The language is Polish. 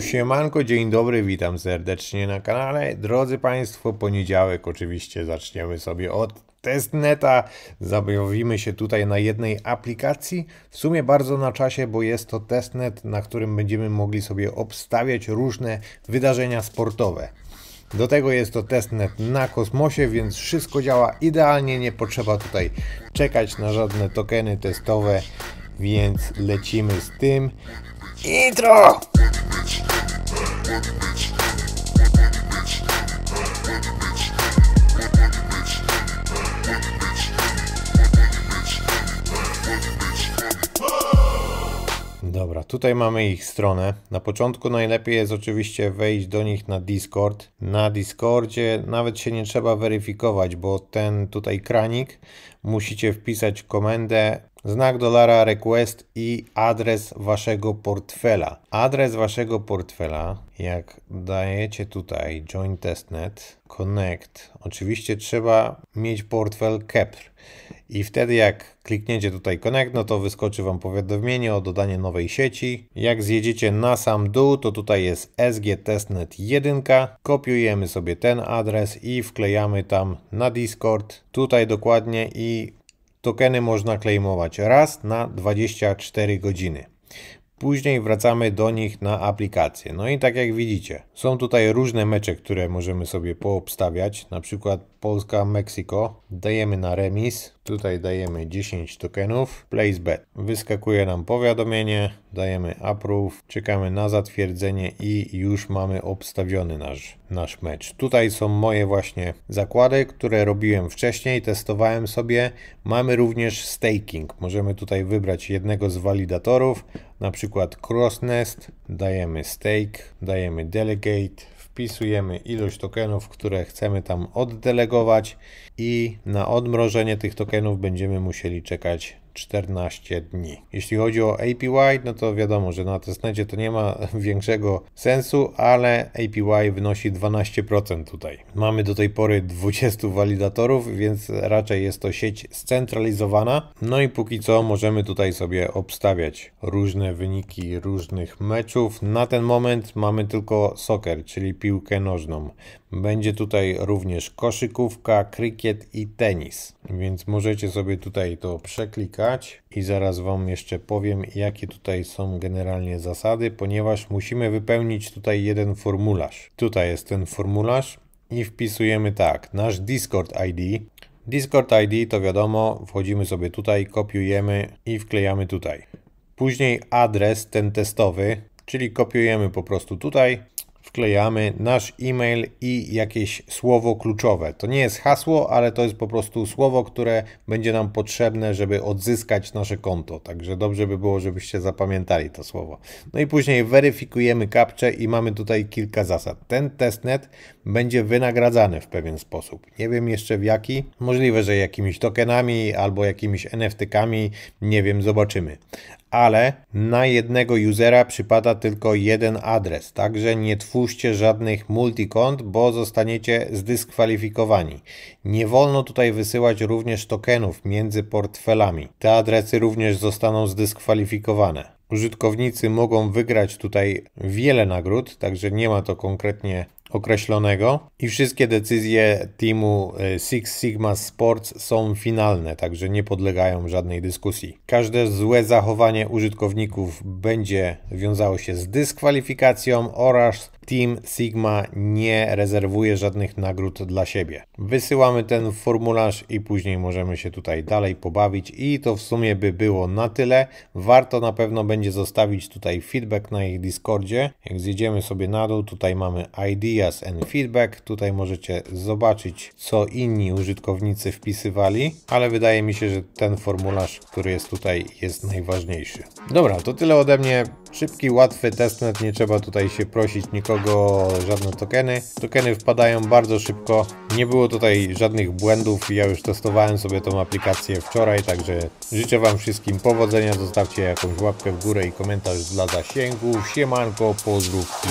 siemanko, dzień dobry, witam serdecznie na kanale. Drodzy Państwo, poniedziałek oczywiście zaczniemy sobie od testneta. Zabawimy się tutaj na jednej aplikacji. W sumie bardzo na czasie, bo jest to testnet, na którym będziemy mogli sobie obstawiać różne wydarzenia sportowe. Do tego jest to testnet na kosmosie, więc wszystko działa idealnie, nie potrzeba tutaj czekać na żadne tokeny testowe, więc lecimy z tym. Intro! Dobra, tutaj mamy ich stronę. Na początku najlepiej jest oczywiście wejść do nich na Discord. Na Discordzie nawet się nie trzeba weryfikować, bo ten tutaj kranik musicie wpisać komendę znak dolara request i adres waszego portfela. Adres waszego portfela, jak dajecie tutaj join testnet, connect, oczywiście trzeba mieć portfel Kepler. I wtedy jak klikniecie tutaj connect, no to wyskoczy wam powiadomienie o dodanie nowej sieci. Jak zjedziecie na sam dół, to tutaj jest sgtestnet 1. Kopiujemy sobie ten adres i wklejamy tam na Discord. Tutaj dokładnie i Tokeny można klejmować raz na 24 godziny. Później wracamy do nich na aplikację. No i tak jak widzicie, są tutaj różne mecze, które możemy sobie poobstawiać. Na przykład Polska-Meksyko. Dajemy na remis. Tutaj dajemy 10 tokenów, place bet. Wyskakuje nam powiadomienie, dajemy approve, czekamy na zatwierdzenie i już mamy obstawiony nasz, nasz mecz. Tutaj są moje właśnie zakłady, które robiłem wcześniej, testowałem sobie. Mamy również staking. Możemy tutaj wybrać jednego z walidatorów, na przykład Crossnest, dajemy stake, dajemy delegate, wpisujemy ilość tokenów, które chcemy tam oddelegować i na odmrożenie tych tokenów będziemy musieli czekać 14 dni. Jeśli chodzi o APY, no to wiadomo, że na testnecie to nie ma większego sensu, ale APY wynosi 12% tutaj. Mamy do tej pory 20 walidatorów, więc raczej jest to sieć scentralizowana. No i póki co możemy tutaj sobie obstawiać różne wyniki różnych meczów. Na ten moment mamy tylko soccer, czyli piłkę nożną. Będzie tutaj również koszykówka, krykiet i tenis, więc możecie sobie tutaj to przeklikać grać i zaraz Wam jeszcze powiem, jakie tutaj są generalnie zasady, ponieważ musimy wypełnić tutaj jeden formularz. Tutaj jest ten formularz i wpisujemy tak, nasz Discord ID. Discord ID to wiadomo, wchodzimy sobie tutaj, kopiujemy i wklejamy tutaj. Później adres ten testowy, czyli kopiujemy po prostu tutaj wklejamy nasz e-mail i jakieś słowo kluczowe. To nie jest hasło, ale to jest po prostu słowo, które będzie nam potrzebne, żeby odzyskać nasze konto. Także dobrze by było, żebyście zapamiętali to słowo. No i później weryfikujemy kapcze i mamy tutaj kilka zasad. Ten testnet będzie wynagradzany w pewien sposób. Nie wiem jeszcze w jaki. Możliwe, że jakimiś tokenami albo jakimiś NFT-kami, nie wiem, zobaczymy ale na jednego usera przypada tylko jeden adres, także nie twórzcie żadnych multikont, bo zostaniecie zdyskwalifikowani. Nie wolno tutaj wysyłać również tokenów między portfelami. Te adresy również zostaną zdyskwalifikowane. Użytkownicy mogą wygrać tutaj wiele nagród, także nie ma to konkretnie określonego i wszystkie decyzje teamu y, Six Sigma Sports są finalne, także nie podlegają żadnej dyskusji. Każde złe zachowanie użytkowników będzie wiązało się z dyskwalifikacją oraz Team Sigma nie rezerwuje żadnych nagród dla siebie. Wysyłamy ten formularz i później możemy się tutaj dalej pobawić i to w sumie by było na tyle. Warto na pewno będzie zostawić tutaj feedback na ich Discordzie. Jak zjedziemy sobie na dół, tutaj mamy ID Ideas and Feedback. Tutaj możecie zobaczyć, co inni użytkownicy wpisywali, ale wydaje mi się, że ten formularz, który jest tutaj, jest najważniejszy. Dobra, to tyle ode mnie. Szybki, łatwy testnet, nie trzeba tutaj się prosić nikogo o żadne tokeny. Tokeny wpadają bardzo szybko, nie było tutaj żadnych błędów, ja już testowałem sobie tą aplikację wczoraj, także życzę Wam wszystkim powodzenia, zostawcie jakąś łapkę w górę i komentarz dla zasięgu. Siemanko, pozdrów